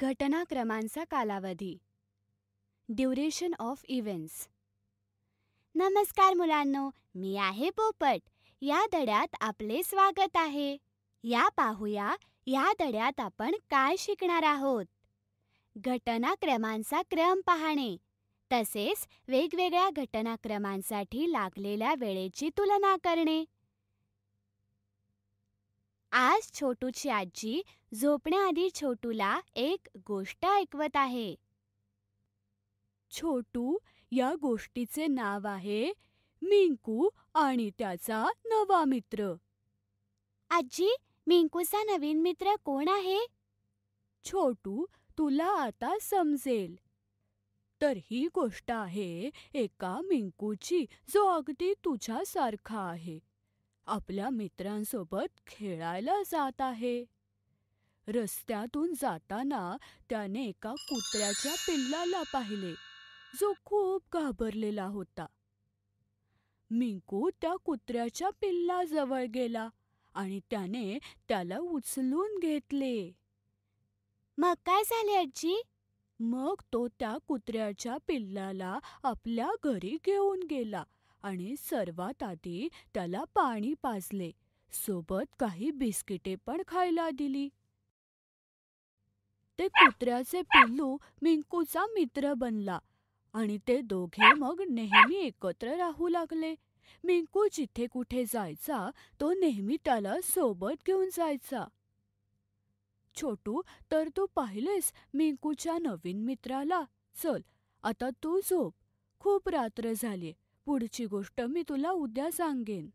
घटनाक्रमांचा कालावधी duration of events नमस्कार मुलांनो मी आहे पोपट या धड्यात आपले स्वागत आहे या पाहूया या धड्यात आपण काय शिकणार आहोत घटनाक्रमांचा क्रम पाहणे तसेच वेगवेगळ्या घटनाक्रमांसाठी लागलेल्या वेळेची तुलना करणे आज छोटूची आजी झोपण्याआधी छोटूला एक गोष्ट ऐकवत आहे छोटू या गोष्टीचे नाव आहे मिंकू आणि त्याचा नवा मित्र आजी मिंकूचा नवीन मित्र कोण आहे छोटू तुला आता समजेल तर ही गोष्ट आहे एका मिंकूची जो अगदी तुझ्यासारखा आहे आपल्या मित्रांसोबत खेळायला जात आहे रस्त्यातून जाताना त्याने एका कुत्र्याच्या पिल्लाला पाहिले जो खूप घाबरलेला होता मिंकू त्या कुत्र्याच्या पिल्लाजवळ गेला आणि त्याने त्याला उचलून घेतले मग काय झाले आजी मग तो त्या कुत्र्याच्या पिल्लाला आपल्या घरी घेऊन गेला आणि सर्वात आधी त्याला पाणी पाजले सोबत काही बिस्किटे पण खायला दिली ते कुत्र्याचे पिल्लू मिंकूचा मित्र बनला आणि ते दोघे मग नेहमी एकत्र राहू लागले मिंकू जिथे कुठे जायचा तो नेहमी त्याला सोबत घेऊन जायचा छोटू तर तू पाहिलेस मिंकूच्या नवीन मित्राला चल आता तू झोप खूप रात्र झाली पुढची गोष्ट मी तुला उद्या सांगेन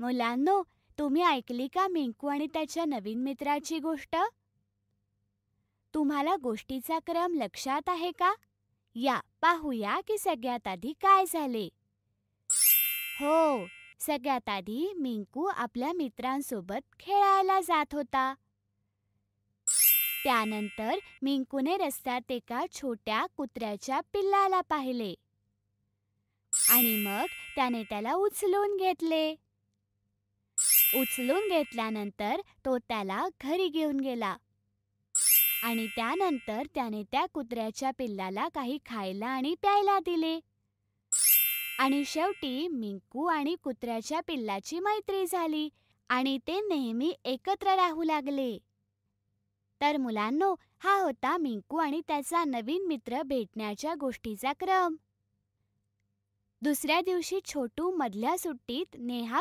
मुलांनो तुम्ही ऐकली का मिंकू आणि त्याच्या नवीन मित्राची गोष्ट तुम्हाला गोष्टीचा क्रम लक्षात आहे का या पाहूया की सगळ्यात आधी काय झाले हो सगळ्यात आधी मिंकू आपल्या मित्रांसोबत खेळायला जात होता त्यानंतर मिंकूने रस्त्यात एका छोट्या कुत्र्याच्या पिल्लाला पाहिले आणि मग त्याने त्याला उचलून घेतले उचलून घेतल्यानंतर तो त्याला घरी घेऊन गेला आणि त्यानंतर त्याने त्या कुत्र्याच्या पिल्लाला काही खायला आणि प्यायला दिले आणि शेवटी मिंकू आणि कुत्र्याच्या पिल्लाची मैत्री झाली आणि ते नेहमी एकत्र राहू लागले तर मुलांनो हा होता मिंकू आणि त्याचा नवीन मित्र भेटण्याच्या गोष्टीचा क्रम दुसऱ्या दिवशी छोटू मधल्या सुट्टीत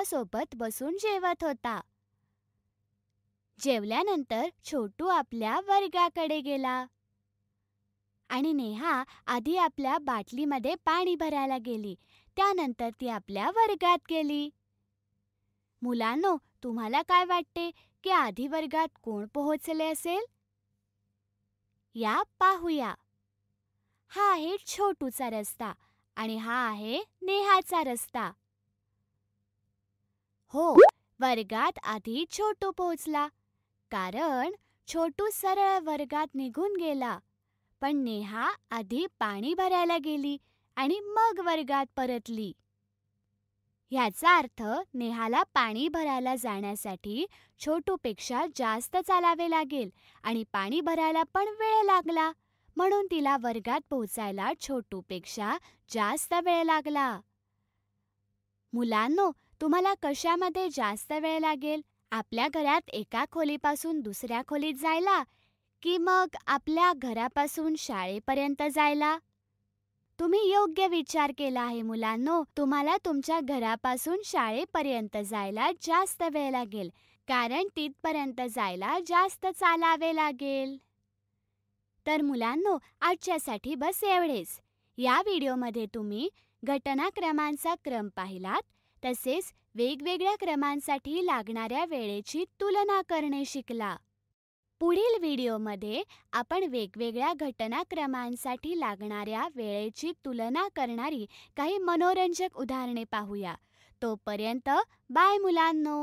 सोबत बसून जेवत होता जेवल्यानंतर छोटू आपल्या वर्गाकडे गेला आणि नेहा आधी आपल्या बाटलीमध्ये पाणी भरायला गेली त्यानंतर ती आपल्या वर्गात गेली मुलांनो तुम्हाला काय वाटते की आधी वर्गात कोण पोहोचले असेल या पाहूया हा आहे छोटूचा रस्ता आणि हा आहे नेहाचा रस्ता हो वर्गात आधी छोटू पोहोचला कारण छोटू सरळ वर्गात निघून गेला पण नेहा आधी पाणी भरायला गेली आणि मग वर्गात परतली ह्याचा अर्थ नेहाला पाणी भरायला जाण्यासाठी छोटूपेक्षा जास्त चालावे लागेल आणि पाणी भरायला पण वेळ लागला म्हणून तिला वर्गात पोहोचायला छोटूपेक्षा जास्त वेळ लागला मुलांनो तुम्हाला कशामध्ये जास्त वेळ लागेल आपल्या घरात एका खोलीपासून दुसऱ्या खोलीत जायला की मग आपल्या घरापासून शाळेपर्यंत जायला तुम्ही योग्य विचार केला आहे मुलांनो तुम्हाला तुमच्या घरापासून शाळेपर्यंत जायला जास्त वेळ लागेल कारण तिथपर्यंत जायला जास्त चालावे लागेल तर मुलांनो आजच्यासाठी बस एवढेच या व्हिडिओमध्ये तुम्ही घटनाक्रमांचा क्रम पाहिलात तसेच वेगवेगळ्या क्रमांसाठी लागणाऱ्या वेळेची तुलना करणे शिकला पुढील व्हिडिओमध्ये आपण वेगवेगळ्या घटनाक्रमांसाठी लागणाऱ्या वेळेची तुलना करणारी काही मनोरंजक उदाहरणे पाहूया तोपर्यंत बाय मुलांनो